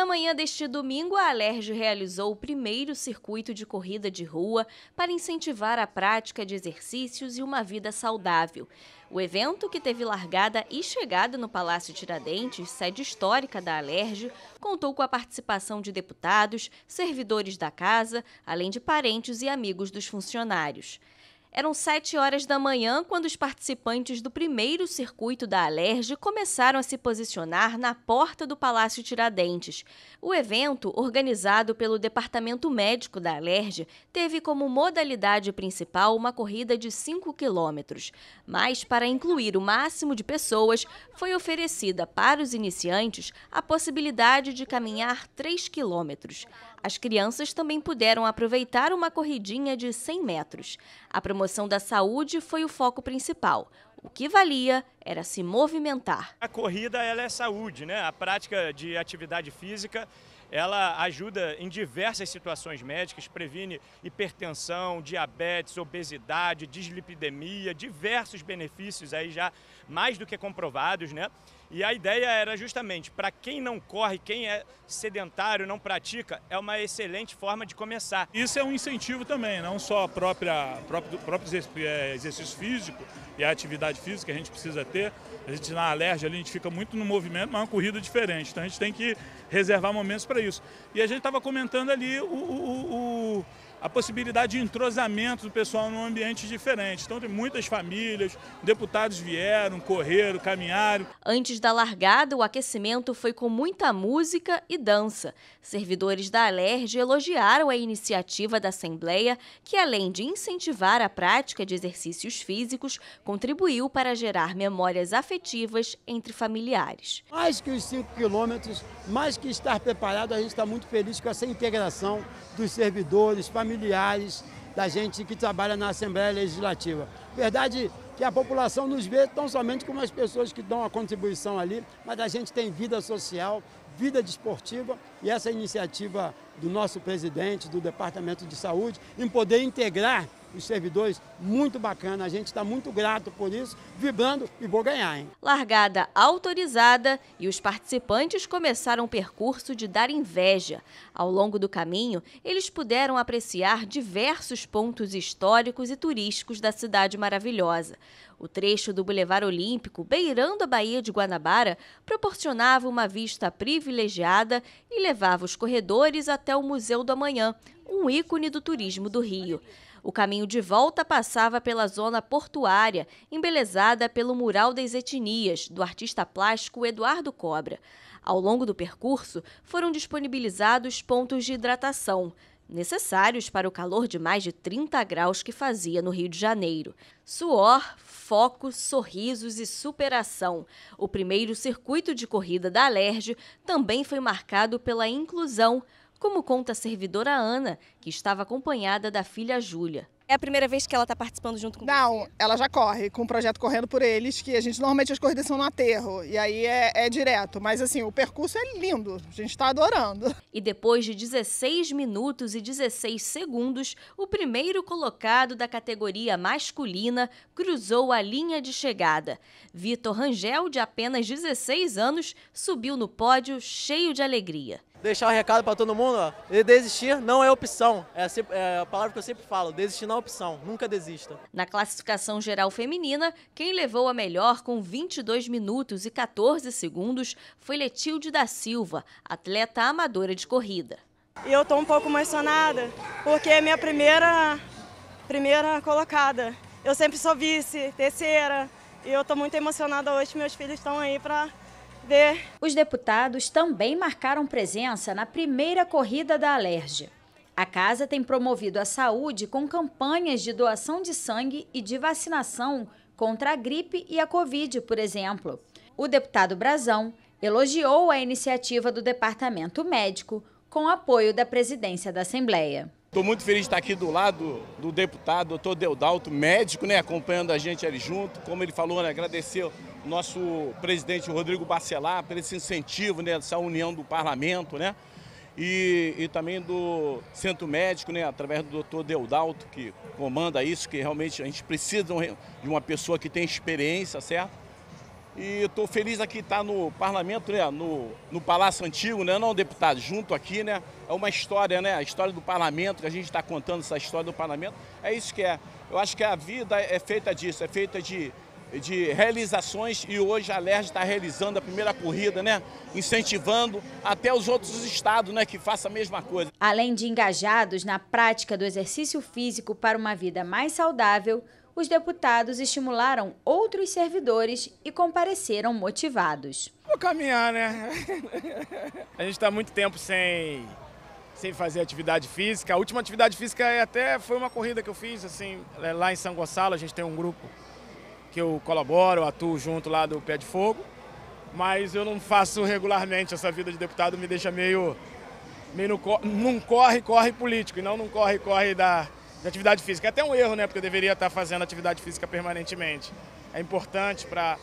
Na manhã deste domingo, a Alerj realizou o primeiro circuito de corrida de rua para incentivar a prática de exercícios e uma vida saudável. O evento, que teve largada e chegada no Palácio Tiradentes, sede histórica da Alerj, contou com a participação de deputados, servidores da casa, além de parentes e amigos dos funcionários. Eram 7 horas da manhã quando os participantes do primeiro circuito da Alerge começaram a se posicionar na porta do Palácio Tiradentes. O evento, organizado pelo Departamento Médico da Alerge, teve como modalidade principal uma corrida de 5 quilômetros. Mas, para incluir o máximo de pessoas, foi oferecida para os iniciantes a possibilidade de caminhar 3 quilômetros. As crianças também puderam aproveitar uma corridinha de 100 metros. A promoção da saúde foi o foco principal. O que valia era se movimentar. A corrida ela é saúde, né? A prática de atividade física ela ajuda em diversas situações médicas, previne hipertensão, diabetes, obesidade, dislipidemia, diversos benefícios aí já mais do que comprovados, né? E a ideia era justamente para quem não corre, quem é sedentário, não pratica, é uma excelente forma de começar. Isso é um incentivo também, não só a própria próprio, próprio é, exercício físico e a atividade física que a gente precisa ter. A gente na alergia a gente fica muito no movimento, mas é uma corrida diferente. Então a gente tem que reservar momentos para isso. E a gente estava comentando ali o, o, o a possibilidade de entrosamento do pessoal num ambiente diferente. Então tem muitas famílias, deputados vieram, correram, caminharam. Antes da largada, o aquecimento foi com muita música e dança. Servidores da Alerj elogiaram a iniciativa da Assembleia, que além de incentivar a prática de exercícios físicos, contribuiu para gerar memórias afetivas entre familiares. Mais que os 5 quilômetros, mais que estar preparado, a gente está muito feliz com essa integração dos servidores, familiares, familiares da gente que trabalha na Assembleia Legislativa. Verdade que a população nos vê tão somente como as pessoas que dão a contribuição ali, mas a gente tem vida social, vida desportiva e essa iniciativa do nosso presidente, do Departamento de Saúde, em poder integrar os servidores, muito bacana. A gente está muito grato por isso, vibrando e vou ganhar. Hein? Largada autorizada e os participantes começaram o um percurso de dar inveja. Ao longo do caminho, eles puderam apreciar diversos pontos históricos e turísticos da cidade maravilhosa. O trecho do Boulevard Olímpico, beirando a Baía de Guanabara, proporcionava uma vista privilegiada e levava os corredores até o Museu do Amanhã, um ícone do turismo do Rio. O caminho de volta passava pela zona portuária, embelezada pelo mural das etnias, do artista plástico Eduardo Cobra. Ao longo do percurso, foram disponibilizados pontos de hidratação, necessários para o calor de mais de 30 graus que fazia no Rio de Janeiro. Suor, foco, sorrisos e superação. O primeiro circuito de corrida da Alerj também foi marcado pela inclusão, como conta a servidora Ana, que estava acompanhada da filha Júlia. É a primeira vez que ela está participando junto com Não, você? ela já corre com o projeto Correndo por Eles, que a gente normalmente as corridas são no aterro, e aí é, é direto. Mas assim, o percurso é lindo, a gente está adorando. E depois de 16 minutos e 16 segundos, o primeiro colocado da categoria masculina cruzou a linha de chegada. Vitor Rangel, de apenas 16 anos, subiu no pódio cheio de alegria deixar o um recado para todo mundo, ó. E desistir não é opção. É a, é a palavra que eu sempre falo, desistir não é opção, nunca desista. Na classificação geral feminina, quem levou a melhor com 22 minutos e 14 segundos foi Letilde da Silva, atleta amadora de corrida. E eu estou um pouco emocionada, porque é minha primeira, primeira colocada. Eu sempre sou vice, terceira, e eu estou muito emocionada hoje, meus filhos estão aí para ver. Os deputados também marcaram presença na primeira corrida da Alerj. A casa tem promovido a saúde com campanhas de doação de sangue e de vacinação contra a gripe e a Covid, por exemplo. O deputado Brazão elogiou a iniciativa do Departamento Médico com apoio da presidência da Assembleia. Estou muito feliz de estar aqui do lado do deputado, doutor Deudalto, médico, né, acompanhando a gente ali junto. Como ele falou, né, agradeceu nosso presidente Rodrigo Bacelar, por esse incentivo, né, essa união do parlamento, né? E, e também do centro médico, né, através do doutor Deudalto, que comanda isso, que realmente a gente precisa de uma pessoa que tem experiência, certo? E estou feliz aqui estar tá no parlamento, né, no, no Palácio Antigo, né, não, deputado, junto aqui, né? É uma história, né? A história do parlamento, que a gente está contando essa história do parlamento. É isso que é. Eu acho que a vida é feita disso, é feita de de realizações e hoje a LERJ está realizando a primeira corrida, né? incentivando até os outros estados né? que façam a mesma coisa. Além de engajados na prática do exercício físico para uma vida mais saudável, os deputados estimularam outros servidores e compareceram motivados. Vou caminhar, né? a gente está muito tempo sem, sem fazer atividade física. A última atividade física é até foi uma corrida que eu fiz assim, é lá em São Gonçalo, a gente tem um grupo que eu colaboro, atuo junto lá do Pé de Fogo, mas eu não faço regularmente. Essa vida de deputado me deixa meio, meio no, num corre-corre político e não num corre-corre da, da atividade física. É até um erro, né? Porque eu deveria estar fazendo atividade física permanentemente. É importante para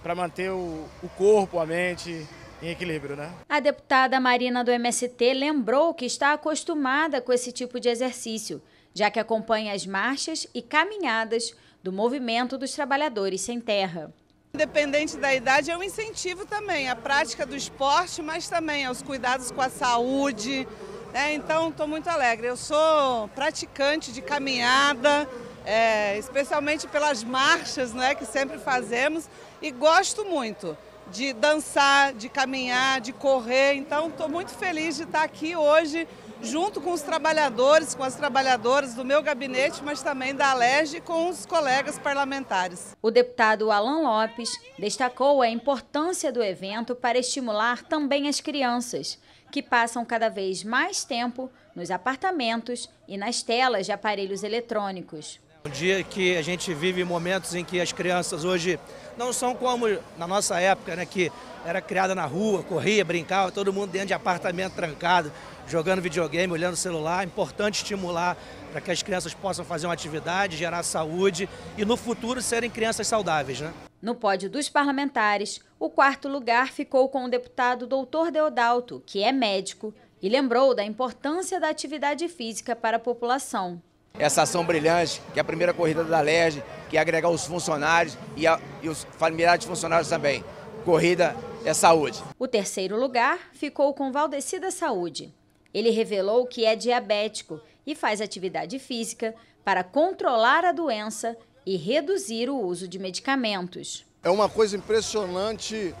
para manter o, o, corpo, a mente em equilíbrio, né? A deputada Marina do MST lembrou que está acostumada com esse tipo de exercício, já que acompanha as marchas e caminhadas do Movimento dos Trabalhadores Sem Terra. Independente da idade, é um incentivo também à prática do esporte, mas também aos cuidados com a saúde. Né? Então, estou muito alegre. Eu sou praticante de caminhada, é, especialmente pelas marchas né, que sempre fazemos, e gosto muito de dançar, de caminhar, de correr. Então, estou muito feliz de estar aqui hoje junto com os trabalhadores, com as trabalhadoras do meu gabinete, mas também da Alerj e com os colegas parlamentares. O deputado Alan Lopes destacou a importância do evento para estimular também as crianças, que passam cada vez mais tempo nos apartamentos e nas telas de aparelhos eletrônicos. Um dia que a gente vive momentos em que as crianças hoje não são como na nossa época, né, que era criada na rua, corria, brincava, todo mundo dentro de apartamento trancado, jogando videogame, olhando celular. É importante estimular para que as crianças possam fazer uma atividade, gerar saúde e no futuro serem crianças saudáveis. Né? No pódio dos parlamentares, o quarto lugar ficou com o deputado Dr. Deodalto, que é médico, e lembrou da importância da atividade física para a população. Essa ação brilhante, que é a primeira corrida da LERJ, que é agregar os funcionários e, a, e os familiares de funcionários também. Corrida é saúde. O terceiro lugar ficou com Valdeci da Saúde. Ele revelou que é diabético e faz atividade física para controlar a doença e reduzir o uso de medicamentos. É uma coisa impressionante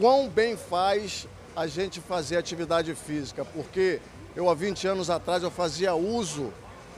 quão bem faz a gente fazer atividade física, porque eu há 20 anos atrás eu fazia uso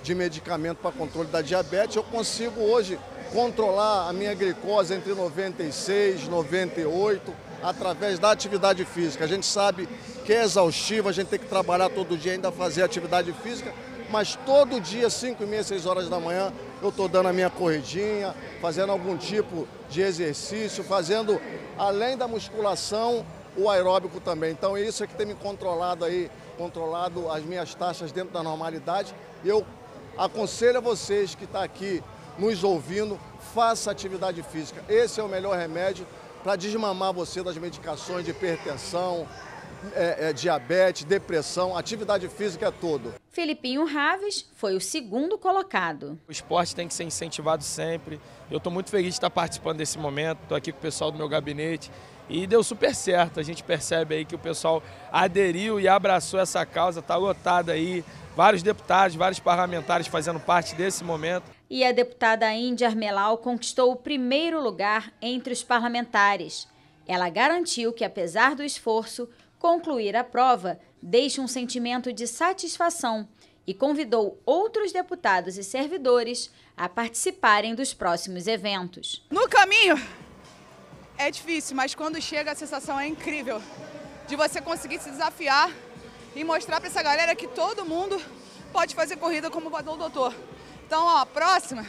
de medicamento para controle da diabetes, eu consigo hoje controlar a minha glicose entre 96 e 98 através da atividade física. A gente sabe que é exaustivo, a gente tem que trabalhar todo dia ainda fazer atividade física, mas todo dia, 5 e meia, 6 horas da manhã, eu estou dando a minha corridinha, fazendo algum tipo de exercício, fazendo, além da musculação, o aeróbico também. Então isso é que tem me controlado aí, controlado as minhas taxas dentro da normalidade. Eu Aconselho a vocês que estão tá aqui nos ouvindo, faça atividade física. Esse é o melhor remédio para desmamar você das medicações de hipertensão, é, é, diabetes, depressão, atividade física é tudo. Felipinho Raves foi o segundo colocado. O esporte tem que ser incentivado sempre. Eu estou muito feliz de estar participando desse momento, estou aqui com o pessoal do meu gabinete e deu super certo. A gente percebe aí que o pessoal aderiu e abraçou essa causa, está lotada aí. Vários deputados, vários parlamentares fazendo parte desse momento. E a deputada Índia Armelau conquistou o primeiro lugar entre os parlamentares. Ela garantiu que, apesar do esforço, Concluir a prova deixa um sentimento de satisfação e convidou outros deputados e servidores a participarem dos próximos eventos. No caminho é difícil, mas quando chega a sensação é incrível de você conseguir se desafiar e mostrar para essa galera que todo mundo pode fazer corrida como o doutor. Então, ó, próxima,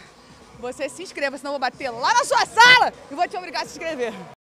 você se inscreva, senão eu vou bater lá na sua sala e vou te obrigar a se inscrever.